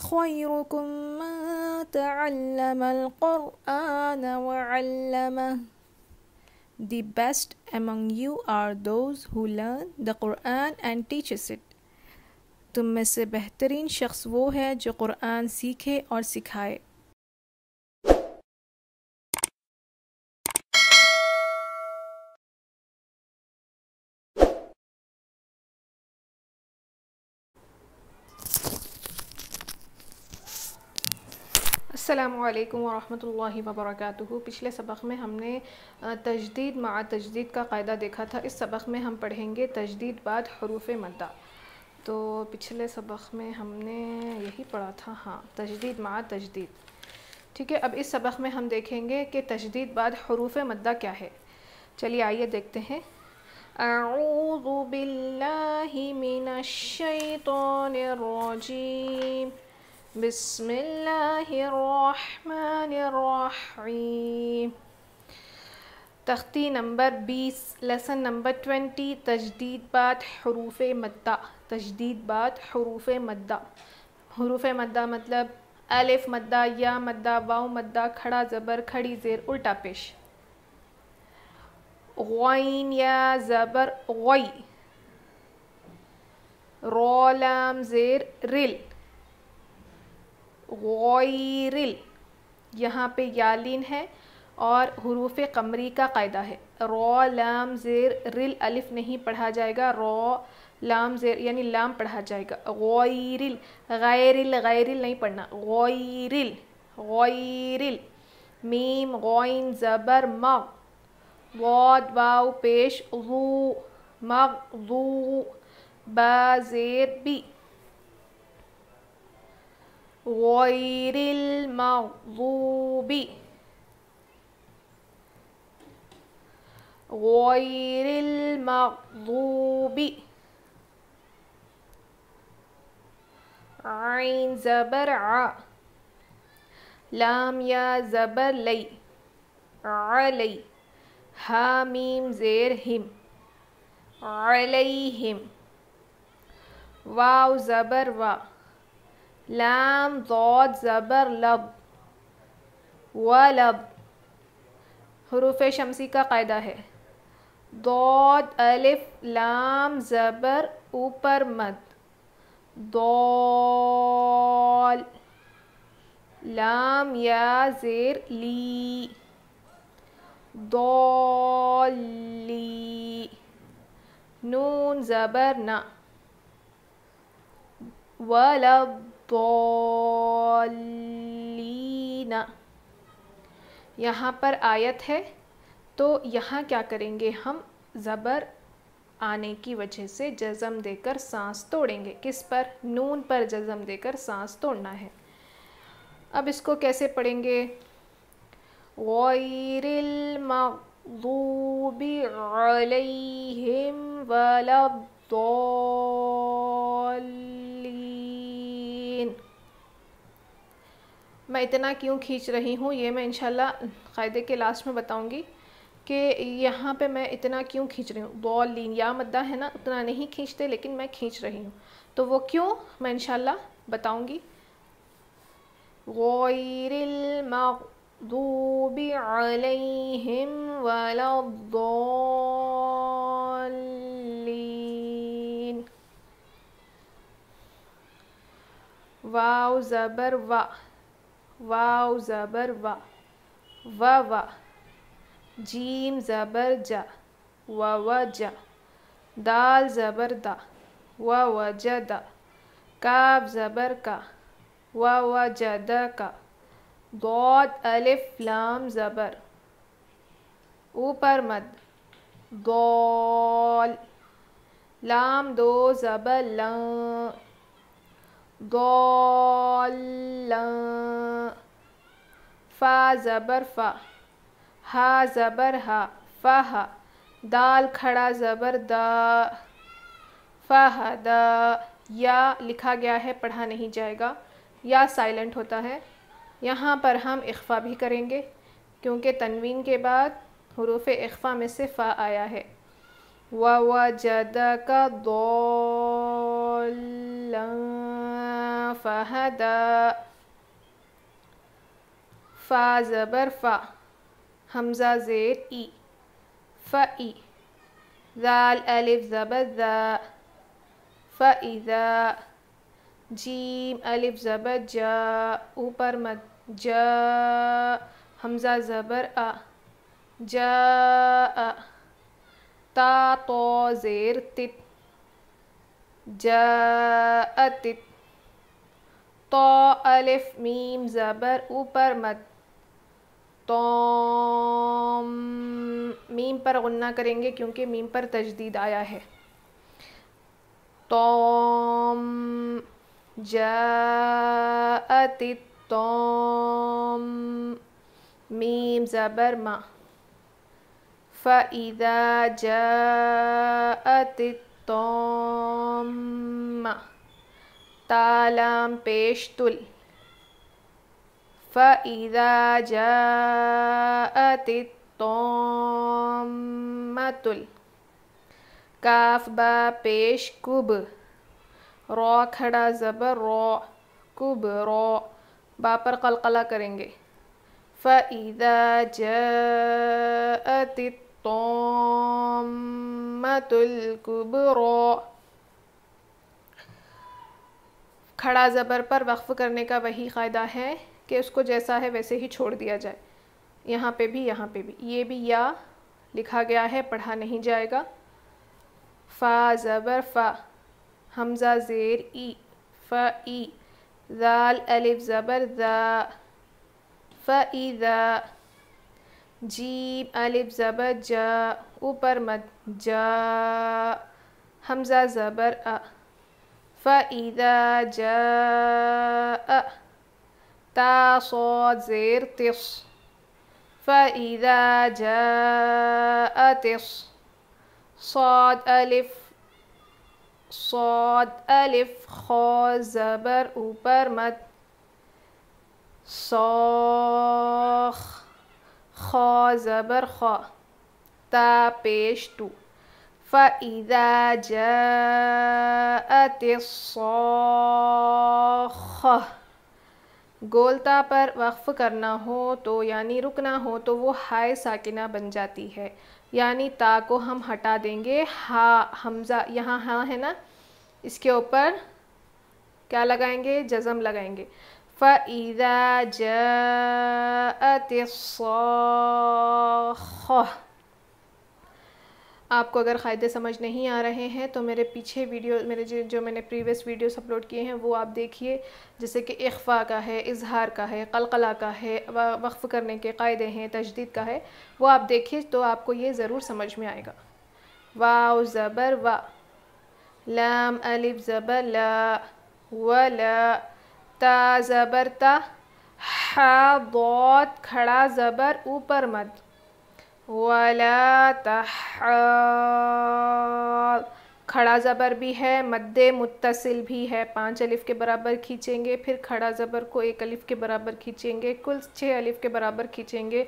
خيركم من تعلم القرآن وعلمه The best among you are those who learn the Quran and teaches it. तुम में से बेहतरीन शख्स वो है जो कुरान सीखे और सिखाए अल्लाम वरहमल वबरक पिछले सबक में हमने तजदीद मा तजदीद का कायदा देखा था इस सबक में हम पढ़ेंगे तजदीद बाद हरूफ मद्दा तो पिछले सबक में हमने यही पढ़ा था हाँ तजदीद मा तजदीद ठीक है अब इस सबक में हम देखेंगे कि तजदीद बाद हरूफ मद्दा क्या है चलिए आइए देखते हैं अऊज़ु बिल्लाहि मिनश शैतानिर रजीम بسم الله الرحمن الرحيم تختي نمبر 20 لسن نمبر 20 تجديد بعد حروف مدہ تجديد بعد حروف مدہ حروف مدہ مطلب الف مدہ یا مدہ واؤ مدہ کھڑا زبر کھڑی زیر الٹا پیش غوين یا زبر غوی رولام زیر رل गोरिल यहाँ पे यालिन है और हरूफ कमरी का कायदा है रो लाम ज़ेर रिल अलिफ नहीं पढ़ा जाएगा रो लाम ज़ेर यानी लाम पढ़ा जाएगा गोरिल गैरिल गैरिल नहीं पढ़ना गोरिल गोरिल मीम गोइन ज़बर मग वाद वाव पेश रू मग बा ज़ेर बी غير المغضوب غير المغضوب عين زبر لام يا زبر لي علي هاميم زيرهم عليهم واو زبر واو लाम जौद ज़बर लब व लब हरूफ शमसी का कायदा है दौद अलिफ लाम ज़बर ऊपर मत दो लाम या ज़ेर ली दो नून ज़बर ना वलब लीना यहाँ पर आयत है तो यहाँ क्या करेंगे हम ज़बर आने की वजह से जज़म देकर सांस तोड़ेंगे किस पर नून पर जज़म देकर सांस तोड़ना है अब इसको कैसे पढ़ेंगे गैरिल मगदूबी अलैहिम वलद्दाल मैं इतना क्यों खींच रही हूँ ये मैं इनशाला क़ायदे के लास्ट में बताऊँगी कि यहाँ पे मैं इतना क्यों खींच रही हूँ बॉल लीन या मद्दा है ना उतना नहीं खींचते लेकिन मैं खींच रही हूँ तो वो क्यों मैं इनशाला बताऊँगी غير عليهم ولا الضالين واو زبر वाव ज़बर वा व व जीम ज़बर जा व व जा दाल ज़बर दा व व ज दा काब ज़बर का व व ज द का दौद अलिफ लाम ज़बर ऊपर मद गौल लाम दो ज़बर ल गोल फा ज़बर फ़ा हा ज़बर हा फ़ाह दाल खड़ा ज़बर दा फ़ाहदा या लिखा गया है पढ़ा नहीं जाएगा या साइलेंट होता है यहाँ पर हम इख्फ़ा भी करेंगे क्योंकि तनवीन के बाद हरूफ इख्फ़ा में से फ़ा आया है व व जदा का दो فهدى فا زبر فا همزة زير إي إي ذا الألف زبر ذا فإذا جيم ألف زبر جا أوبر مد جا همزة زبر أ जा आ, ता तो ज़ेर तित जा तित तो अलिफ मीम ज़बर ऊपर मत तो मीम पर गन्ना करेंगे क्योंकि मीम पर तजदीद आया है तो जति तो मीम ज़बर मा फ़ैदा जति तो تالام پیشتل فإذا جاءت الطامة الكاف با پیش کب را کھڑا زبر را کب را با پر قلقلہ کریں گے فإذا جاءت الطامة الْكُبْرَا खड़ा ज़बर पर वक्फ़ करने का वही फ़ायदा है कि उसको जैसा है वैसे ही छोड़ दिया जाए यहाँ पे भी यहाँ पे भी ये भी या लिखा गया है पढ़ा नहीं जाएगा फ़ा ज़बर फ़ा हमज़ा ज़ेर ई फ़ा ई ज़ाल अलिफ ज़बर दा फ़ा जीम अलिफ ज़बर जा ऊपर मत जा हमज़ा ज़बर आ فإذا جاء تا صاد زير تص فإذا جاء تص صاد ألف صاد ألف خا زبر أوبر مد صاخ خا زبر خا تا بيش تو فإذا جاءت الصاخة गोलता पर वक्फ़ करना हो तो यानी रुकना हो तो वो हाय साकिना बन जाती है यानी ता को हम हटा देंगे हा हमज़ा यहाँ हाँ है ना इसके ऊपर क्या लगाएंगे जज़म लगाएंगे फ़ीदा ज आपको अगर क़ायदे समझ नहीं आ रहे हैं तो मेरे पीछे वीडियो मेरे जो जो मैंने प्रीवियस वीडियोस अपलोड किए हैं वो आप देखिए जैसे कि इख्फा का है इजहार का है कलकला का है वक्फ़ करने के कायदे हैं तजदीद का है वो आप देखिए तो आपको ये ज़रूर समझ में आएगा वाओ ज़बर व लाम अलिफ ज़बर ला व ला ता ज़बर ता हा दौत खड़ा ज़बर ऊपर मत वला तह खड़ा ज़बर भी है मद्दे मुतसिल भी है पाँच अलिफ़ के बराबर खींचेंगे फिर खड़ा ज़बर को एक अलिफ़ के बराबर खींचेंगे कुल छः अलिफ़ के बराबर खींचेंगे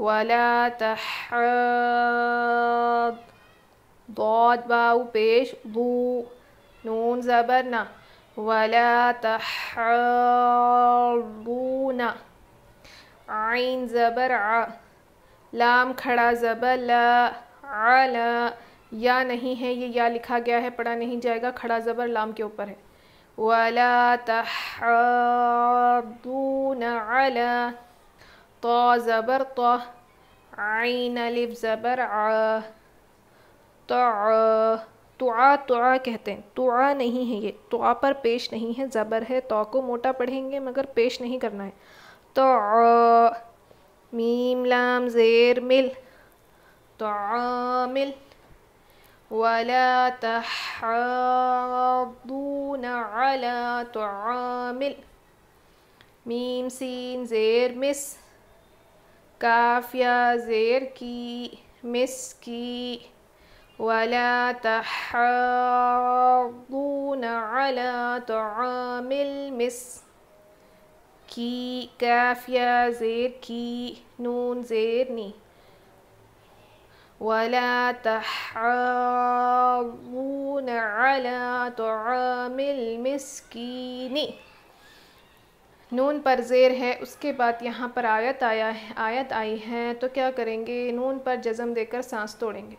वला तह दौद बाऊ पेश बू नून ज़बर ना वला ना आइन ज़बर आ लाम खड़ा ज़बर ला या नहीं है ये या लिखा गया है पढ़ा नहीं जाएगा खड़ा ज़बर लाम के ऊपर है वाला तो ज़बर तो आइन अलिफ ज़बर आ तो आ कहते हैं आ नहीं है ये आ पर पेश नहीं है ज़बर है तो को मोटा पढ़ेंगे मगर पेश नहीं करना है तो ميم لام زير مل تعامل ولا تحاضون على تعامل ميم سين زير مس كاف يا زير كي مسكي ولا تحاضون على تعامل مس की कैफ या ज़ेर की नून ज़ेर नी वला तहावून अला तआमिल मिस्कीनी नून पर ज़ेर है उसके बाद यहाँ पर आयत आया है आयत आई है तो क्या करेंगे नून पर जज़म देकर सांस तोड़ेंगे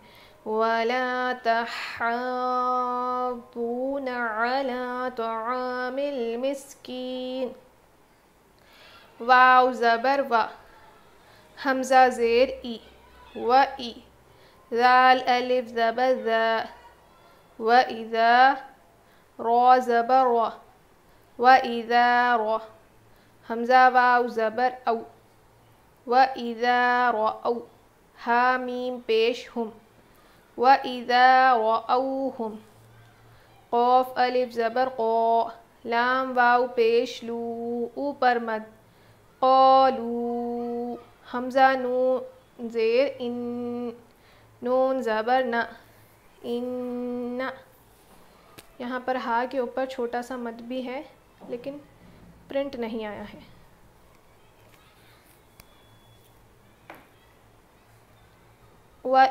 वला तहावून अला तआमिल मिस्कीन واو زبر و همزة زير إي و إي ذال ألف زبر ذا وإذا را زبر و وإذا را همزة واو زبر أو وإذا رأوا ها ميم بيش هم وإذا رأوهم قاف ألف زبر قا لام واو بيش لو أوبر مد कौलू हमज़ा नू ज़ेर इन नून ज़बर न इन यहाँ पर हा के ऊपर छोटा सा मत भी है लेकिन प्रिंट नहीं आया है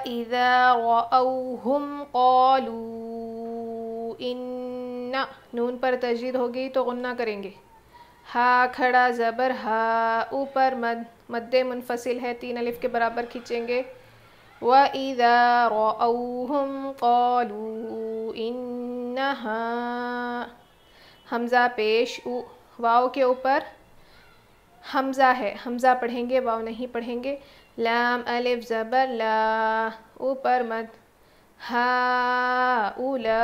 इज़ा رأوهم ओलू إن नून पर हो होगी तो गुन्ना करेंगे हा खड़ा ज़बर हा ऊपर मद मद्दे मुनफसिल है तीन अलिफ के बराबर खींचेंगे व ईदा रोम कौलू इन हमज़ा पेश उ के ऊपर हमज़ा है हमज़ा पढ़ेंगे वाओ नहीं पढ़ेंगे लाम अलिफ ज़बर ला ऊपर मद हा उला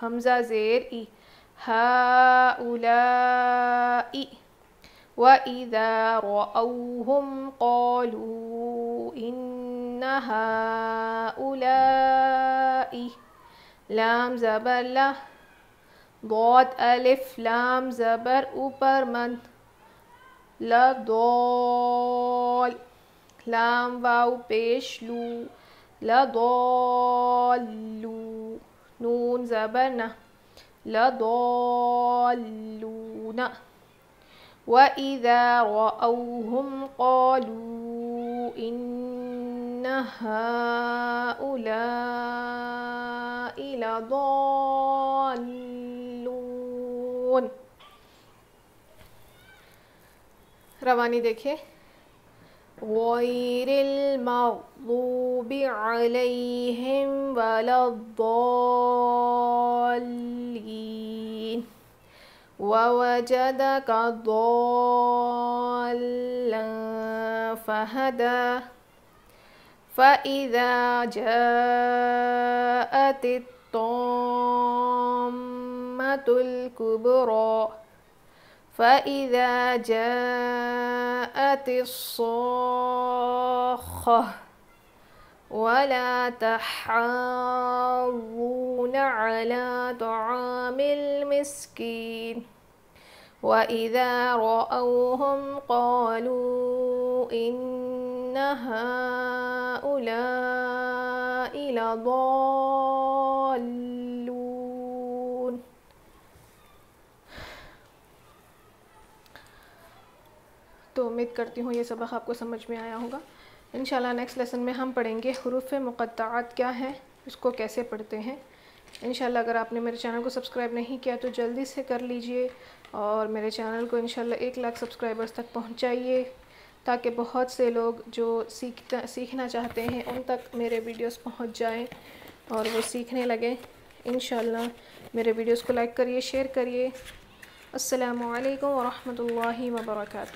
हमज़ा ज़ेर ई هؤلاء وإذا رأوهم قالوا إن هؤلاء لام زبر له ضاد ألف لام زبر أوبر لا ضال لام واو بيش لو لا لو نون زبرنا لضالون وإذا رأوهم قالوا إن هؤلاء لضالون رواني دیکھیں غير المغضوب عليهم ولا الضالين ووجدك ضالا فهدى فإذا جاءت الطامة الكبرى فإذا جاءت الصاخة ولا تحاضون على طعام المسكين وإذا رأوهم قالوا إن هؤلاء لضالون तो उम्मीद करती हूँ ये सबक आपको समझ में आया होगा इन नेक्स्ट लेसन में हम पढ़ेंगे हरूफ मुक़दात क्या हैं उसको कैसे पढ़ते हैं इन अगर आपने मेरे चैनल को सब्सक्राइब नहीं किया तो जल्दी से कर लीजिए और मेरे चैनल को इन एक लाख सब्सक्राइबर्स तक पहुँचाइए ताकि बहुत से लोग जो सीखता सीखना चाहते हैं उन तक मेरे वीडियोस पहुंच जाएं और वो सीखने लगें इन मेरे वीडियोस को लाइक करिए शेयर करिए असलकम वरहमल वर्का